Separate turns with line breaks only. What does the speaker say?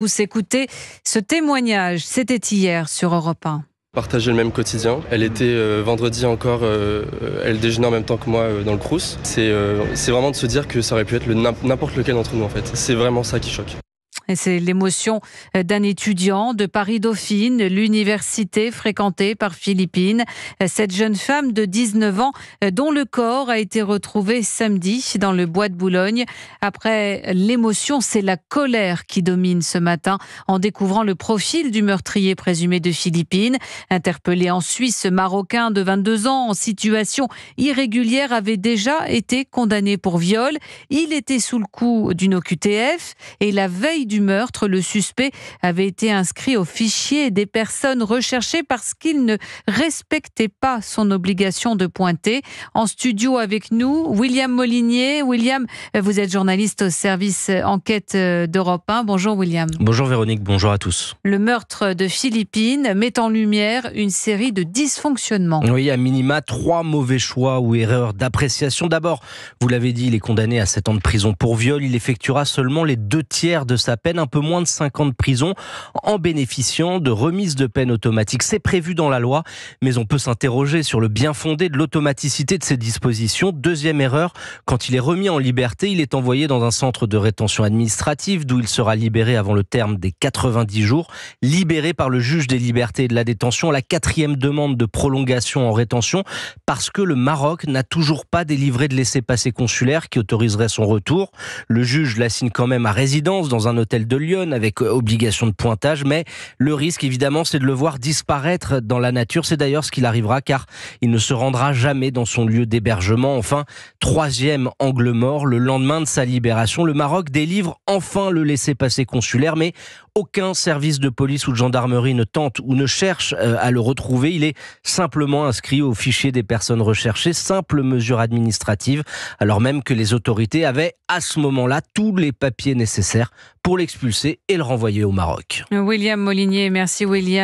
Vous écoutez ce témoignage, c'était hier sur Europe 1
Partager le même quotidien. Elle était euh, vendredi encore, euh, euh, elle déjeunait en même temps que moi dans le Crous. C'est vraiment de se dire que ça aurait pu être le n'importe lequel d'entre nous en fait. C'est vraiment ça qui choque.
C'est l'émotion euh, d'un étudiant de Paris-Dauphine, l'université fréquentée par Philippine. Euh, cette jeune femme de 19 ans, euh, dont le corps a été retrouvé samedi dans le bois de Boulogne. Après l'émotion, c'est la colère qui domine ce matin en découvrant le profil du meurtrier présumé de Philippine. Interpellé en Suisse, ce Marocain de 22 ans en situation irrégulière avait déjà été condamné pour viol. Il était sous le coup d'une OQTF et la veille du du meurtre, le suspect avait été inscrit au fichier des personnes recherchées parce qu'il ne respectait pas son obligation de pointer. En studio avec nous, William Molinier. William, vous êtes journaliste au service euh, enquête euh, d'Europe 1. Bonjour William. Bonjour
Véronique, bonjour à tous.
Le meurtre de Philippine met en lumière une série de dysfonctionnements. Oui,
à minima, trois mauvais choix ou erreurs d'appréciation. D'abord, vous l'avez dit, il est condamné à 7 ans de prison pour viol. Il effectuera seulement les deux tiers de sa peine un peu moins de 5 ans de prison en bénéficiant de remises de peine automatiques. C'est prévu dans la loi, mais on peut s'interroger sur le bien fondé de l'automaticité de ces dispositions. Deuxième erreur, quand il est remis en liberté, il est envoyé dans un centre de rétention administrative d'où il sera libéré avant le terme des 90 jours, libéré par le juge des libertés et de la détention, la quatrième demande de prolongation en rétention, parce que le Maroc n'a toujours pas délivré de laissez-passer consulaire qui autoriserait son retour. Le juge l'assigne quand même à résidence dans un hôtel de Lyon avec euh, obligation de pointage, mais le risque évidemment c'est de le voir disparaître dans la nature. C'est d'ailleurs ce qu'il arrivera car il ne se rendra jamais dans son lieu d'hébergement. Enfin, troisième angle mort, le lendemain de sa libération, le Maroc délivre enfin le laissé passer consulaire, mais aucun service de police ou de gendarmerie ne tente ou ne cherche euh, à le retrouver. Il est simplement inscrit au fichier des personnes recherchées, simple mesure administrative, alors même que les autorités avaient à ce moment-là tous les papiers nécessaires pour l'expulser et le renvoyer au Maroc.
William Molinier, merci William.